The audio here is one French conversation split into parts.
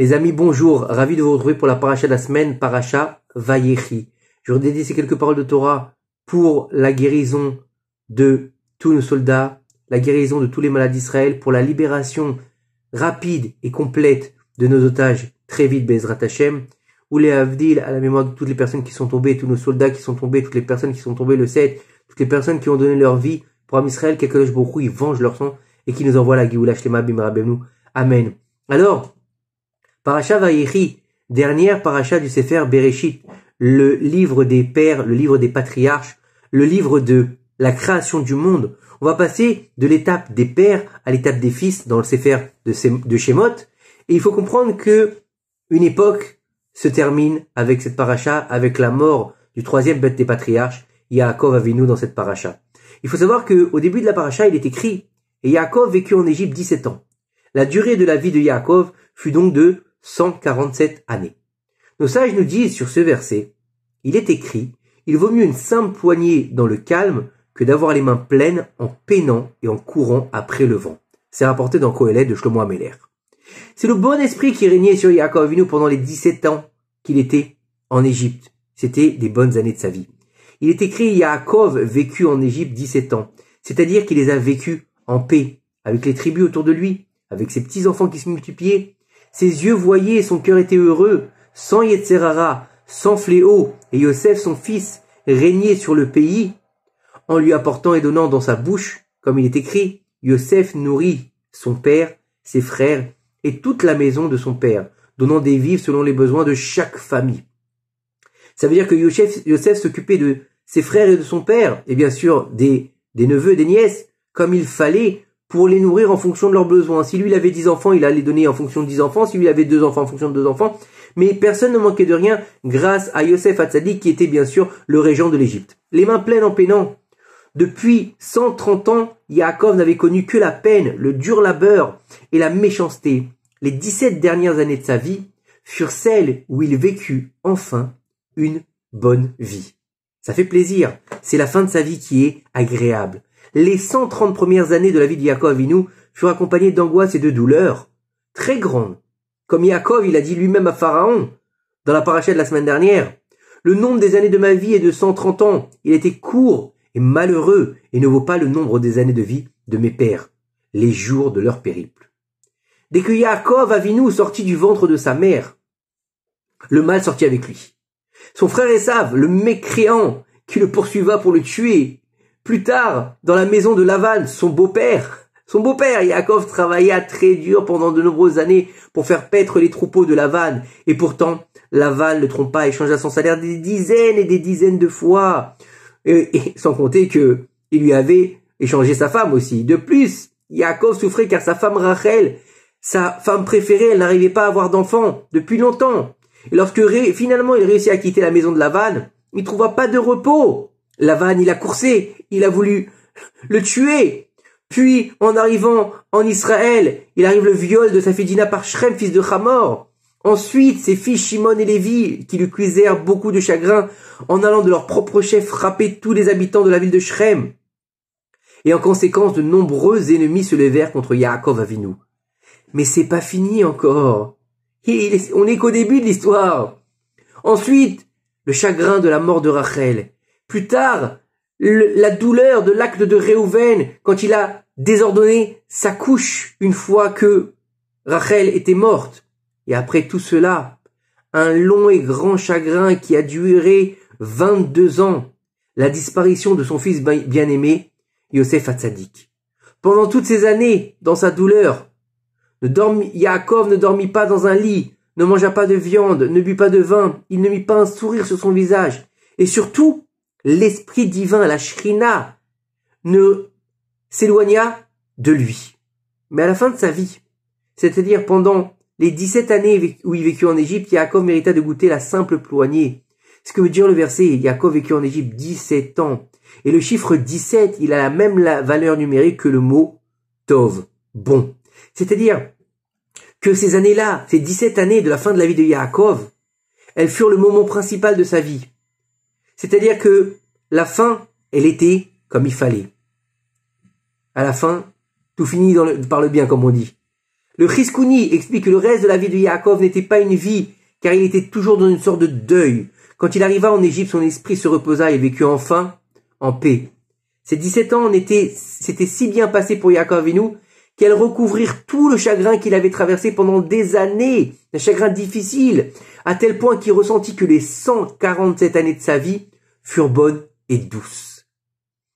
Les amis, bonjour. Ravi de vous retrouver pour la paracha de la semaine, paracha Vayechi. Je vous dédie ces quelques paroles de Torah pour la guérison de tous nos soldats, la guérison de tous les malades d'Israël, pour la libération rapide et complète de nos otages très vite, Bezrat Hashem, ou les Avdil à la mémoire de toutes les personnes qui sont tombées, tous nos soldats qui sont tombés, toutes les personnes qui sont tombées le 7, toutes les personnes qui ont donné leur vie pour Israël, Quelque chose beaucoup, ils vengent leur sang et qui nous envoie la Géoula Shlema Bim Amen. Alors, Paracha Vayechi, dernière paracha du Sefer Bereshit, le livre des pères, le livre des patriarches, le livre de la création du monde. On va passer de l'étape des pères à l'étape des fils dans le Sefer de Shemot. Et il faut comprendre que une époque se termine avec cette paracha, avec la mort du troisième bête des patriarches, Yaakov Avinu dans cette paracha. Il faut savoir qu'au début de la paracha, il est écrit et Yaakov vécut en Égypte 17 ans. La durée de la vie de Yaakov fut donc de 147 années. Nos sages nous disent sur ce verset, il est écrit, il vaut mieux une simple poignée dans le calme que d'avoir les mains pleines en peinant et en courant après le vent. C'est rapporté dans Coëlet de Shlomo Ameler. C'est le bon esprit qui régnait sur Yaakov nous pendant les 17 ans qu'il était en Égypte. C'était des bonnes années de sa vie. Il est écrit Yaakov vécu en Égypte 17 ans, c'est-à-dire qu'il les a vécus en paix, avec les tribus autour de lui, avec ses petits-enfants qui se multipliaient, ses yeux voyaient et son cœur était heureux, sans Yetzerara, sans fléau, et Yosef, son fils, régnait sur le pays, en lui apportant et donnant dans sa bouche, comme il est écrit, Yosef nourrit son père, ses frères et toute la maison de son père, donnant des vivres selon les besoins de chaque famille. Ça veut dire que Yosef, s'occupait de ses frères et de son père, et bien sûr des, des neveux, des nièces, comme il fallait pour les nourrir en fonction de leurs besoins. Si lui, il avait dix enfants, il allait donner en fonction de dix enfants. Si lui, il avait deux enfants, en fonction de deux enfants. Mais personne ne manquait de rien grâce à Yosef Hatzadi, qui était bien sûr le régent de l'Égypte. Les mains pleines en peinant. Depuis 130 ans, Yaakov n'avait connu que la peine, le dur labeur et la méchanceté. Les 17 dernières années de sa vie furent celles où il vécut enfin une bonne vie. Ça fait plaisir. C'est la fin de sa vie qui est agréable les 130 premières années de la vie de Yaakov Avinu furent accompagnées d'angoisse et de douleurs très grandes. Comme Yaakov, il a dit lui-même à Pharaon, dans la paracha de la semaine dernière, le nombre des années de ma vie est de 130 ans. Il était court et malheureux et ne vaut pas le nombre des années de vie de mes pères, les jours de leur périple. Dès que Yaakov Avinu sortit du ventre de sa mère, le mal sortit avec lui. Son frère Esav, le mécréant, qui le poursuiva pour le tuer, plus tard, dans la maison de Lavanne son beau-père, son beau-père Yaakov travailla très dur pendant de nombreuses années pour faire paître les troupeaux de Lavan. Et pourtant, Lavan le trompa et changea son salaire des dizaines et des dizaines de fois. Et, sans compter que il lui avait échangé sa femme aussi. De plus, Yaakov souffrait car sa femme Rachel, sa femme préférée, elle n'arrivait pas à avoir d'enfant depuis longtemps. Et lorsque finalement il réussit à quitter la maison de Lavan, il trouva pas de repos. Lavan, il a coursé, il a voulu le tuer. Puis, en arrivant en Israël, il arrive le viol de sa fille Dina par Shrem, fils de Hamor. Ensuite, ses filles Shimon et Lévi, qui lui cuisèrent beaucoup de chagrin, en allant de leur propre chef frapper tous les habitants de la ville de Shrem. Et en conséquence, de nombreux ennemis se levèrent contre Yaakov Avinu. Mais c'est pas fini encore. on n'est qu'au début de l'histoire. Ensuite, le chagrin de la mort de Rachel plus tard la douleur de l'acte de Réhouven quand il a désordonné sa couche une fois que Rachel était morte. Et après tout cela, un long et grand chagrin qui a duré 22 ans, la disparition de son fils bien-aimé, Yosef Hatzadik. Pendant toutes ces années, dans sa douleur, Yaakov ne dormit pas dans un lit, ne mangea pas de viande, ne but pas de vin, il ne mit pas un sourire sur son visage, et surtout, l'Esprit divin, la Shrina, ne s'éloigna de lui. Mais à la fin de sa vie, c'est-à-dire pendant les 17 années où il vécut en Égypte, Yaakov mérita de goûter la simple poignée. Ce que veut dire le verset, Yaakov vécut en Égypte 17 ans. Et le chiffre 17, il a la même valeur numérique que le mot Tov, bon. C'est-à-dire que ces années-là, ces 17 années de la fin de la vie de Yaakov, elles furent le moment principal de sa vie. C'est-à-dire que la fin, elle était comme il fallait. À la fin, tout finit par le bien, comme on dit. Le Chiskouni explique que le reste de la vie de Yaakov n'était pas une vie, car il était toujours dans une sorte de deuil. Quand il arriva en Égypte, son esprit se reposa et vécut enfin en paix. Ces 17 ans, c'était si bien passé pour Yaakov et nous qu'elle recouvrir tout le chagrin qu'il avait traversé pendant des années, un chagrin difficile, à tel point qu'il ressentit que les 147 années de sa vie furent bonnes et douces.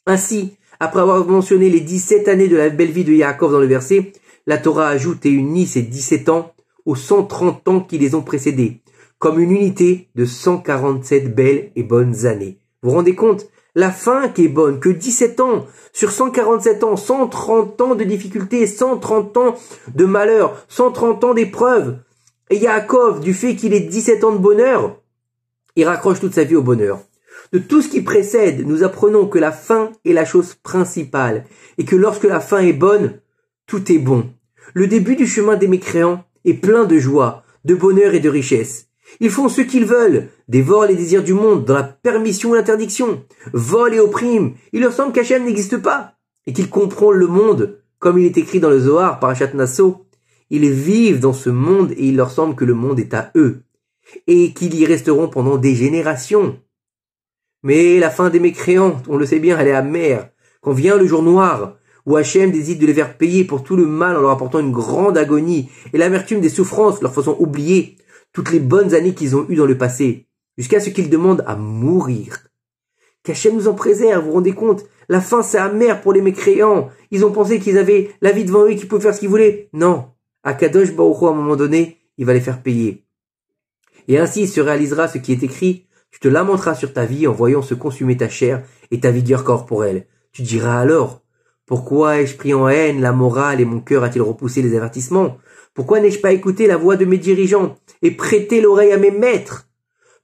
Ainsi, après avoir mentionné les 17 années de la belle vie de Yaakov dans le verset, la Torah ajoute et unit ces 17 ans aux 130 ans qui les ont précédés, comme une unité de 147 belles et bonnes années. Vous vous rendez compte la fin qui est bonne, que 17 ans sur 147 ans, 130 ans de difficultés, 130 ans de malheur, 130 ans d'épreuves. Et Yaakov, du fait qu'il ait 17 ans de bonheur, il raccroche toute sa vie au bonheur. De tout ce qui précède, nous apprenons que la fin est la chose principale et que lorsque la fin est bonne, tout est bon. Le début du chemin des mécréants est plein de joie, de bonheur et de richesse. Ils font ce qu'ils veulent, dévorent les désirs du monde dans la permission et l'interdiction, volent et oppriment. Il leur semble qu'Hachem n'existe pas et qu'ils comprennent le monde, comme il est écrit dans le Zohar par Achat Nassau. Ils vivent dans ce monde et il leur semble que le monde est à eux et qu'ils y resteront pendant des générations. Mais la fin des mécréants, on le sait bien, elle est amère. Quand vient le jour noir, où Hachem décide de les faire payer pour tout le mal en leur apportant une grande agonie et l'amertume des souffrances leur faisant oublier toutes les bonnes années qu'ils ont eues dans le passé, jusqu'à ce qu'ils demandent à mourir. Qu'Hachem nous en préserve, vous vous rendez compte La fin, c'est amer pour les mécréants. Ils ont pensé qu'ils avaient la vie devant eux et qu'ils pouvaient faire ce qu'ils voulaient. Non. À Kadosh Baruch à un moment donné, il va les faire payer. Et ainsi se réalisera ce qui est écrit. Tu te lamenteras sur ta vie en voyant se consumer ta chair et ta vigueur corporelle. Tu diras alors, pourquoi ai-je pris en haine la morale et mon cœur a-t-il repoussé les avertissements pourquoi n'ai-je pas écouté la voix de mes dirigeants et prêté l'oreille à mes maîtres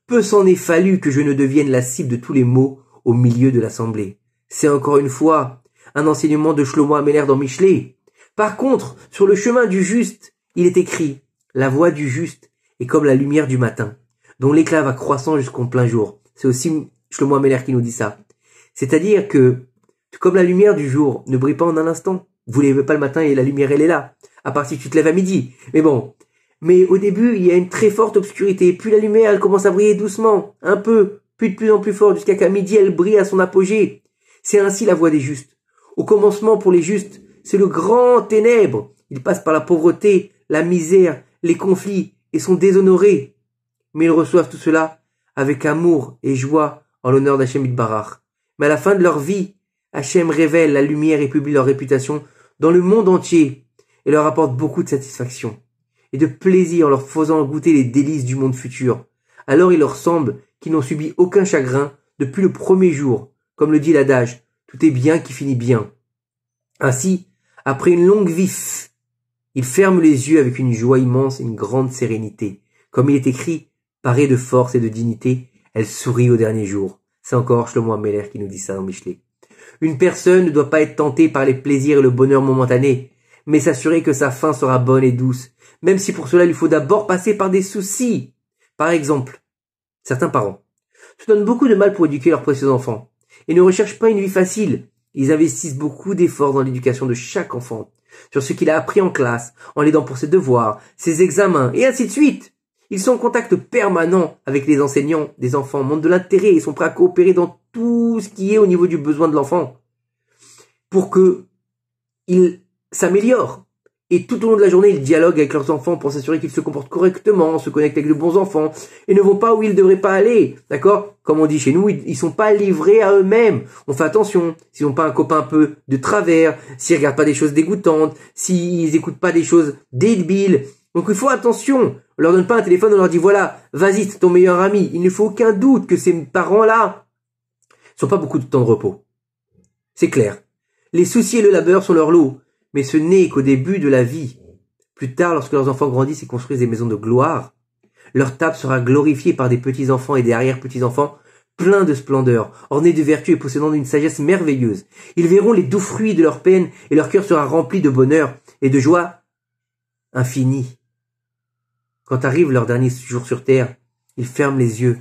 Peu s'en est fallu que je ne devienne la cible de tous les maux au milieu de l'assemblée. C'est encore une fois un enseignement de Shlomo Améler dans Michelet. Par contre, sur le chemin du juste, il est écrit La voix du juste est comme la lumière du matin, dont l'éclat va croissant jusqu'en plein jour. C'est aussi Shlomo Améler qui nous dit ça. C'est-à-dire que, comme la lumière du jour ne brille pas en un instant, vous ne l'avez pas le matin et la lumière elle est là à partir si tu te lèves à midi. Mais bon. Mais au début, il y a une très forte obscurité, puis la lumière, elle commence à briller doucement, un peu, puis de plus en plus fort, jusqu'à qu'à midi, elle brille à son apogée. C'est ainsi la voie des justes. Au commencement, pour les justes, c'est le grand ténèbre. Ils passent par la pauvreté, la misère, les conflits, et sont déshonorés. Mais ils reçoivent tout cela avec amour et joie en l'honneur d'Hachem Barar. Mais à la fin de leur vie, Hachem révèle la lumière et publie leur réputation dans le monde entier et leur apporte beaucoup de satisfaction et de plaisir en leur faisant goûter les délices du monde futur. Alors il leur semble qu'ils n'ont subi aucun chagrin depuis le premier jour, comme le dit l'adage, tout est bien qui finit bien. Ainsi, après une longue vif, ils ferment les yeux avec une joie immense et une grande sérénité. Comme il est écrit, parée de force et de dignité, elle sourit au dernier jour. C'est encore Shlomo Ameller qui nous dit ça dans Michelet. Une personne ne doit pas être tentée par les plaisirs et le bonheur momentané, mais s'assurer que sa fin sera bonne et douce, même si pour cela il faut d'abord passer par des soucis. Par exemple, certains parents se donnent beaucoup de mal pour éduquer leurs précieux enfants et ne recherchent pas une vie facile. Ils investissent beaucoup d'efforts dans l'éducation de chaque enfant, sur ce qu'il a appris en classe, en l'aidant pour ses devoirs, ses examens, et ainsi de suite. Ils sont en contact permanent avec les enseignants des enfants, montrent de l'intérêt et sont prêts à coopérer dans tout ce qui est au niveau du besoin de l'enfant. Pour que Ils s'améliore Et tout au long de la journée, ils dialoguent avec leurs enfants pour s'assurer qu'ils se comportent correctement, se connectent avec de bons enfants, et ne vont pas où ils ne devraient pas aller. D'accord Comme on dit chez nous, ils ne sont pas livrés à eux-mêmes. On fait attention. S'ils n'ont pas un copain un peu de travers, s'ils ne regardent pas des choses dégoûtantes, s'ils n'écoutent pas des choses débiles. Donc il faut attention. On leur donne pas un téléphone, on leur dit voilà, vas-y, c'est ton meilleur ami. Il ne faut aucun doute que ces parents-là sont pas beaucoup de temps de repos. C'est clair. Les soucis et le labeur sont leur lot mais ce n'est qu'au début de la vie. Plus tard, lorsque leurs enfants grandissent et construisent des maisons de gloire, leur table sera glorifiée par des petits-enfants et des arrière-petits-enfants pleins de splendeur, ornés de vertu et possédant d'une sagesse merveilleuse. Ils verront les doux fruits de leur peine et leur cœur sera rempli de bonheur et de joie infinie. Quand arrive leur dernier jour sur terre, ils ferment les yeux,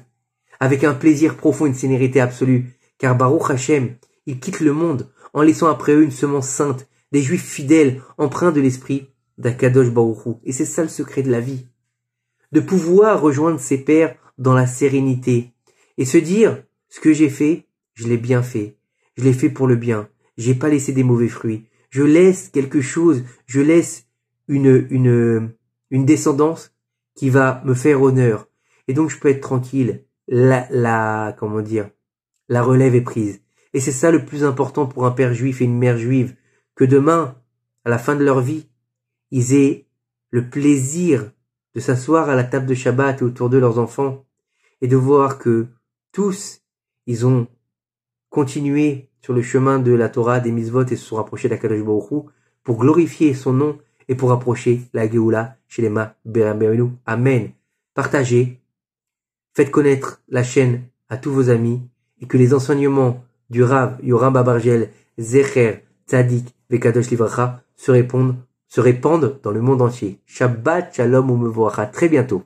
avec un plaisir profond et une sénérité absolue, car Baruch Hashem, ils quittent le monde en laissant après eux une semence sainte, des juifs fidèles, empreints de l'esprit d'Akadosh Baruchou. Et c'est ça le secret de la vie. De pouvoir rejoindre ses pères dans la sérénité et se dire, ce que j'ai fait, je l'ai bien fait. Je l'ai fait pour le bien. J'ai pas laissé des mauvais fruits. Je laisse quelque chose, je laisse une, une, une descendance qui va me faire honneur. Et donc je peux être tranquille. La, la, comment dire, la relève est prise. Et c'est ça le plus important pour un père juif et une mère juive que demain, à la fin de leur vie, ils aient le plaisir de s'asseoir à la table de Shabbat et autour de leurs enfants, et de voir que tous, ils ont continué sur le chemin de la Torah, des mitzvot, et se sont rapprochés d'Akadosh Baruch pour glorifier son nom et pour rapprocher la Géoula chez les Ma Amen. Partagez, faites connaître la chaîne à tous vos amis, et que les enseignements du Rav Yoram Babargel, Zecher, Tzadik, Bekadosh Livracha, se répondent se répandent dans le monde entier. Shabbat Shalom on me voira très bientôt.